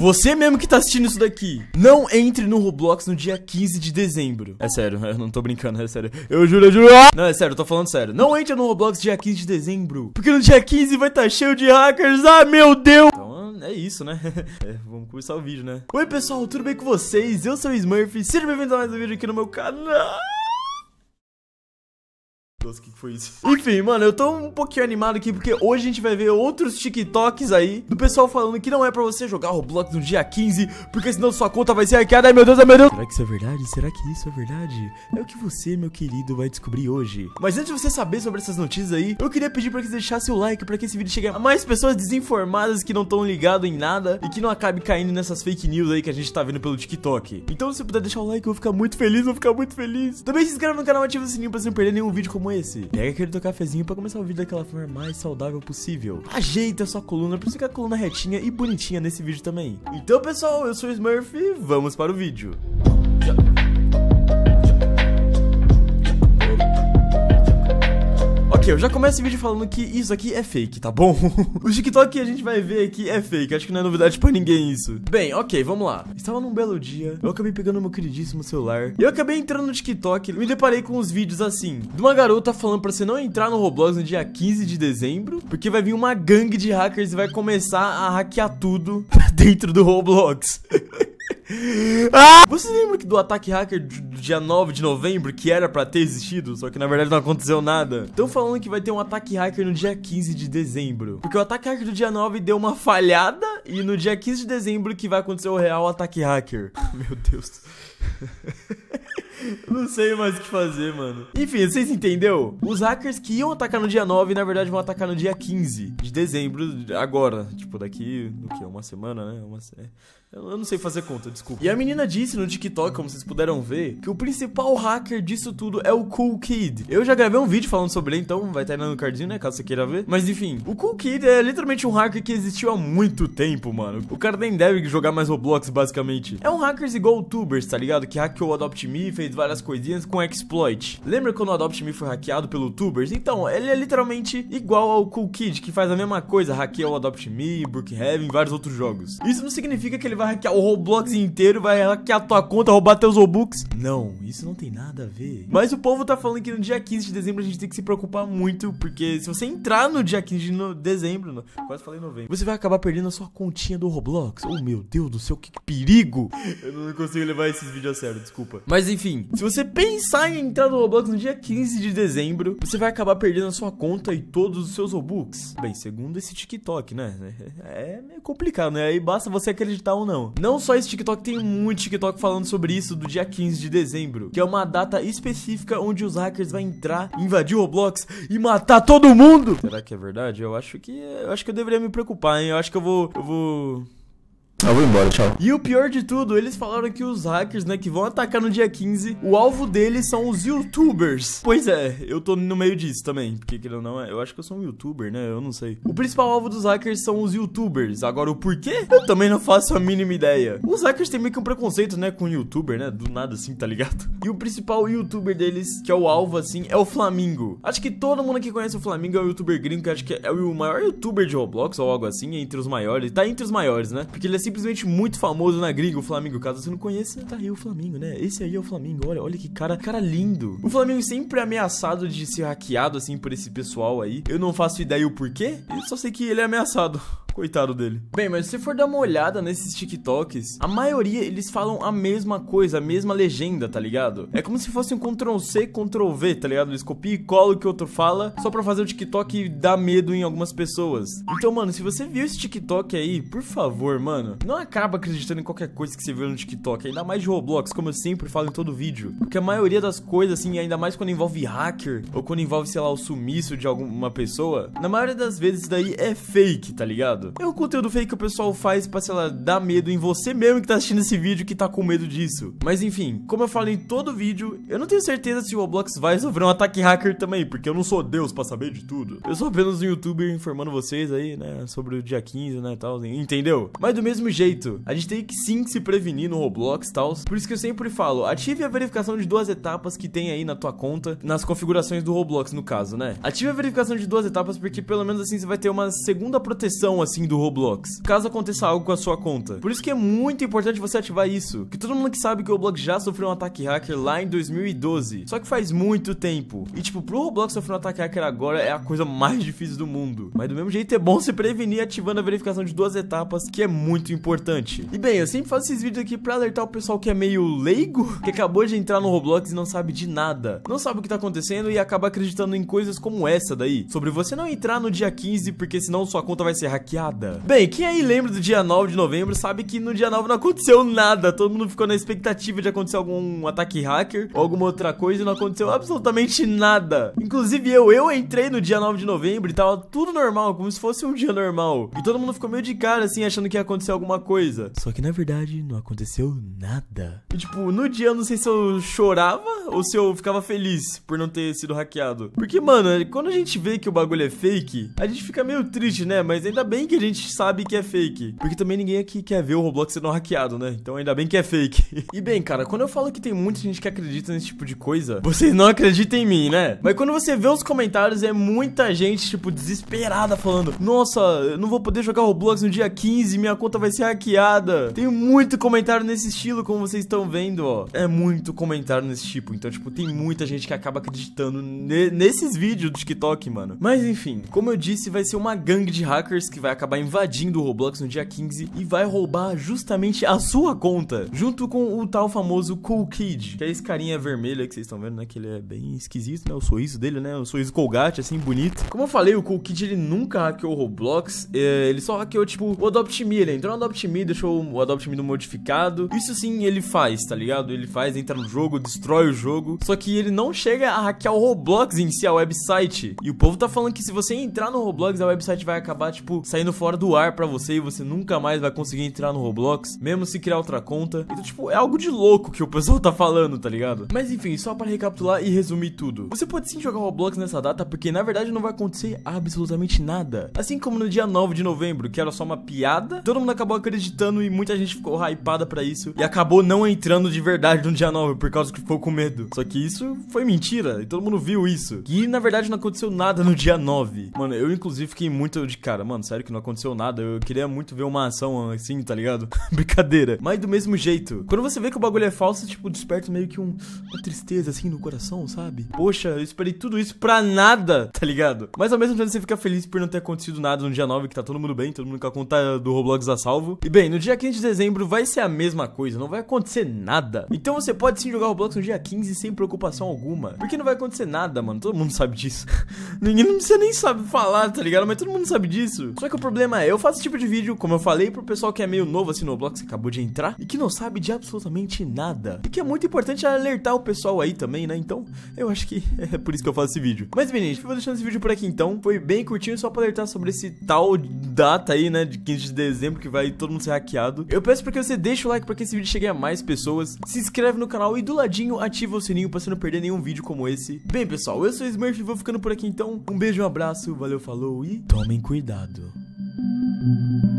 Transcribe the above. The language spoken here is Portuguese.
Você mesmo que tá assistindo isso daqui, não entre no Roblox no dia 15 de dezembro. É sério, eu não tô brincando, é sério. Eu juro, eu juro. Não, é sério, eu tô falando sério. Não entre no Roblox dia 15 de dezembro. Porque no dia 15 vai estar tá cheio de hackers. Ah, meu Deus! Então é isso, né? É, vamos começar o vídeo, né? Oi, pessoal, tudo bem com vocês? Eu sou o Smurf. Sejam bem-vindos a mais um vídeo aqui no meu canal. Deus, o que foi isso? Enfim, mano, eu tô um pouquinho animado aqui porque hoje a gente vai ver outros TikToks aí do pessoal falando que não é pra você jogar Roblox no dia 15, porque senão sua conta vai ser hackeada. Ai, meu Deus, ai, meu Deus. Será que isso é verdade? Será que isso é verdade? É o que você, meu querido, vai descobrir hoje. Mas antes de você saber sobre essas notícias aí, eu queria pedir pra que você deixasse o like pra que esse vídeo chegue a mais pessoas desinformadas que não estão ligado em nada e que não acabe caindo nessas fake news aí que a gente tá vendo pelo TikTok. Então, se puder deixar o like, eu vou ficar muito feliz, eu vou ficar muito feliz. Também se inscreve no canal, ativa o sininho pra você não perder nenhum vídeo como esse esse? Pega aquele teu cafezinho para começar o vídeo daquela forma mais saudável possível. Ajeita a sua coluna para ficar a coluna é retinha e bonitinha nesse vídeo também. Então, pessoal, eu sou o Smurf e vamos para o vídeo. já começa esse vídeo falando que isso aqui é fake, tá bom? o TikTok que a gente vai ver aqui é fake, acho que não é novidade pra ninguém isso. Bem, ok, vamos lá. Estava num belo dia, eu acabei pegando meu queridíssimo celular, e eu acabei entrando no TikTok, me deparei com uns vídeos assim, de uma garota falando pra você não entrar no Roblox no dia 15 de dezembro, porque vai vir uma gangue de hackers e vai começar a hackear tudo dentro do Roblox. Ah! Você lembra do ataque hacker do dia 9 de novembro que era pra ter existido, só que na verdade não aconteceu nada? Estão falando que vai ter um ataque hacker no dia 15 de dezembro. Porque o ataque hacker do dia 9 deu uma falhada e no dia 15 de dezembro que vai acontecer o real ataque hacker. Meu Deus. Não sei mais o que fazer, mano. Enfim, vocês entenderam? Os hackers que iam atacar no dia 9, na verdade, vão atacar no dia 15 de dezembro, agora. Tipo, daqui, o que? Uma semana, né? Uma semana. É. Eu não sei fazer conta, desculpa. E a menina disse no TikTok, como vocês puderam ver, que o principal hacker disso tudo é o Cool Kid. Eu já gravei um vídeo falando sobre ele, então vai estar aí no cardzinho, né? Caso você queira ver. Mas enfim, o Cool Kid é literalmente um hacker que existiu há muito tempo, mano. O cara nem deve jogar mais Roblox, basicamente. É um hacker igual o Tubers, tá ligado? Que hackeou o Adopt Me, fez várias coisinhas com exploit. Lembra quando o Adopt Me foi hackeado pelo Tubers? Então, ele é literalmente igual ao Cool Kid, que faz a mesma coisa, hackeou o Adopt Me, Brookhaven e vários outros jogos. Isso não significa que ele vai hackear o Roblox inteiro, vai hackear tua conta, roubar teus Robux. Não, isso não tem nada a ver. Mas o povo tá falando que no dia 15 de dezembro a gente tem que se preocupar muito, porque se você entrar no dia 15 de no... dezembro, no... quase falei novembro, você vai acabar perdendo a sua continha do Roblox. Oh, meu Deus do céu, que perigo! Eu não consigo levar esses vídeos a sério, desculpa. Mas enfim, se você pensar em entrar no Roblox no dia 15 de dezembro, você vai acabar perdendo a sua conta e todos os seus Robux. Bem, segundo esse TikTok, né? É meio complicado, né? Aí basta você acreditar ou não não. Não só esse TikTok, tem muito TikTok falando sobre isso do dia 15 de dezembro, que é uma data específica onde os hackers vão entrar, invadir o Roblox e matar todo mundo. Será que é verdade? Eu acho que é, eu acho que eu deveria me preocupar, hein? Eu acho que eu vou eu vou eu vou embora, tchau. E o pior de tudo, eles falaram que os hackers, né, que vão atacar no dia 15, o alvo deles são os youtubers. Pois é, eu tô no meio disso também, porque que ou não, é, eu acho que eu sou um youtuber, né, eu não sei. O principal alvo dos hackers são os youtubers. Agora, o porquê? Eu também não faço a mínima ideia. Os hackers têm meio que um preconceito, né, com youtuber, né, do nada assim, tá ligado? E o principal youtuber deles, que é o alvo, assim, é o Flamingo. Acho que todo mundo que conhece o Flamingo é um youtuber gringo, que acho que é o maior youtuber de Roblox ou algo assim, entre os maiores. Tá entre os maiores, né? Porque ele é assim, simplesmente muito famoso na gringa, o Flamengo. Caso você não conheça, tá aí o Flamengo, né? Esse aí é o Flamengo. Olha, olha que cara, cara lindo. O Flamengo sempre é ameaçado de ser hackeado assim por esse pessoal aí. Eu não faço ideia o porquê. Eu só sei que ele é ameaçado. Coitado dele. Bem, mas se você for dar uma olhada nesses TikToks, a maioria eles falam a mesma coisa, a mesma legenda, tá ligado? É como se fosse um Ctrl C, Ctrl V, tá ligado? Eles copiam e colam o que o outro fala, só pra fazer o TikTok dar medo em algumas pessoas. Então, mano, se você viu esse TikTok aí, por favor, mano, não acaba acreditando em qualquer coisa que você viu no TikTok, ainda mais de Roblox, como eu sempre falo em todo vídeo. Porque a maioria das coisas, assim, ainda mais quando envolve hacker, ou quando envolve, sei lá, o sumiço de alguma pessoa, na maioria das vezes isso daí é fake, tá ligado? errado. É um conteúdo fake que o pessoal faz pra, sei lá, dar medo em você mesmo que tá assistindo esse vídeo que tá com medo disso. Mas enfim, como eu falei em todo vídeo, eu não tenho certeza se o Roblox vai sofrer um ataque hacker também, porque eu não sou Deus pra saber de tudo. Eu sou apenas um youtuber informando vocês aí, né, sobre o dia 15, né, tal, entendeu? Mas do mesmo jeito, a gente tem que sim se prevenir no Roblox, tal. Por isso que eu sempre falo, ative a verificação de duas etapas que tem aí na tua conta, nas configurações do Roblox, no caso, né? Ative a verificação de duas etapas, porque pelo menos assim você vai ter uma segunda proteção, assim, assim do Roblox, caso aconteça algo com a sua conta. Por isso que é muito importante você ativar isso, que todo mundo que sabe que o Roblox já sofreu um ataque hacker lá em 2012, só que faz muito tempo. E tipo, pro Roblox sofrer um ataque hacker agora é a coisa mais difícil do mundo. Mas do mesmo jeito é bom se prevenir ativando a verificação de duas etapas, que é muito importante. E bem, eu sempre faço esses vídeos aqui pra alertar o pessoal que é meio leigo, que acabou de entrar no Roblox e não sabe de nada. Não sabe o que tá acontecendo e acaba acreditando em coisas como essa daí, sobre você não entrar no dia 15 porque senão sua conta vai ser hackeada piada. Bem, quem aí lembra do dia 9 de novembro sabe que no dia 9 não aconteceu nada. Todo mundo ficou na expectativa de acontecer algum ataque hacker ou alguma outra coisa e não aconteceu absolutamente nada. Inclusive eu, eu entrei no dia 9 de novembro e tava tudo normal, como se fosse um dia normal. E todo mundo ficou meio de cara assim, achando que ia acontecer alguma coisa. Só que na verdade não aconteceu nada. E tipo, no dia eu não sei se eu chorava ou se eu ficava feliz por não ter sido hackeado. Porque, mano, quando a gente vê que o bagulho é fake, a gente fica meio triste, né? Mas ainda bem que a gente sabe que é fake. Porque também ninguém aqui quer ver o Roblox sendo hackeado, né? Então ainda bem que é fake. e bem, cara, quando eu falo que tem muita gente que acredita nesse tipo de coisa, vocês não acreditam em mim, né? Mas quando você vê os comentários, é muita gente, tipo, desesperada falando: Nossa, eu não vou poder jogar Roblox no dia 15, minha conta vai ser hackeada. Tem muito comentário nesse estilo, como vocês estão vendo, ó. É muito comentário nesse tipo. Então, tipo, tem muita gente que acaba acreditando ne nesses vídeos do TikTok, mano. Mas enfim, como eu disse, vai ser uma gangue de hackers que vai acabar invadindo o Roblox no dia 15 e vai roubar justamente a sua conta, junto com o tal famoso Cool Kid, que é esse carinha vermelho que vocês estão vendo, né, que ele é bem esquisito, né, o sorriso dele, né, o sorriso colgate, assim, bonito. Como eu falei, o Cool Kid, ele nunca hackeou o Roblox, é, ele só hackeou, tipo, o Adopt Me, ele entrou no Adopt Me, deixou o Adopt Me modificado, isso sim ele faz, tá ligado? Ele faz, entra no jogo, destrói o jogo, só que ele não chega a hackear o Roblox em si, a website, e o povo tá falando que se você entrar no Roblox, a website vai acabar, tipo, saindo fora do ar pra você e você nunca mais vai conseguir entrar no Roblox, mesmo se criar outra conta. Então, tipo, é algo de louco que o pessoal tá falando, tá ligado? Mas enfim, só pra recapitular e resumir tudo. Você pode sim jogar Roblox nessa data, porque na verdade não vai acontecer absolutamente nada. Assim como no dia 9 de novembro, que era só uma piada, todo mundo acabou acreditando e muita gente ficou hypada pra isso. E acabou não entrando de verdade no dia 9, por causa que ficou com medo. Só que isso foi mentira, e todo mundo viu isso. E na verdade não aconteceu nada no dia 9. Mano, eu inclusive fiquei muito de cara, mano, sério que não aconteceu nada. Eu queria muito ver uma ação assim, tá ligado? Brincadeira. Mas do mesmo jeito. Quando você vê que o bagulho é falso, tipo, desperta meio que um, uma tristeza assim no coração, sabe? Poxa, eu esperei tudo isso pra nada, tá ligado? Mas ao mesmo tempo você fica feliz por não ter acontecido nada no dia 9, que tá todo mundo bem, todo mundo com a conta do Roblox a salvo. E bem, no dia 15 de dezembro vai ser a mesma coisa, não vai acontecer nada. Então você pode sim jogar Roblox no dia 15 sem preocupação alguma. Porque não vai acontecer nada, mano. Todo mundo sabe disso. Ninguém não precisa nem sabe falar, tá ligado? Mas todo mundo sabe disso. Só que o problema é, eu faço esse tipo de vídeo, como eu falei, pro pessoal que é meio novo assim no Roblox, que acabou de entrar e que não sabe de absolutamente nada. E que é muito importante alertar o pessoal aí também, né? Então, eu acho que é por isso que eu faço esse vídeo. Mas bem, gente, vou deixando esse vídeo por aqui então. Foi bem curtinho, só pra alertar sobre esse tal data aí, né? De 15 de dezembro, que vai todo mundo ser hackeado. Eu peço pra que você deixe o like pra que esse vídeo chegue a mais pessoas. Se inscreve no canal e do ladinho ativa o sininho pra você não perder nenhum vídeo como esse. Bem, pessoal, eu sou o Smurf e vou ficando por aqui então. Um beijo, um abraço, valeu, falou e tomem cuidado. Thank mm-hmm. you.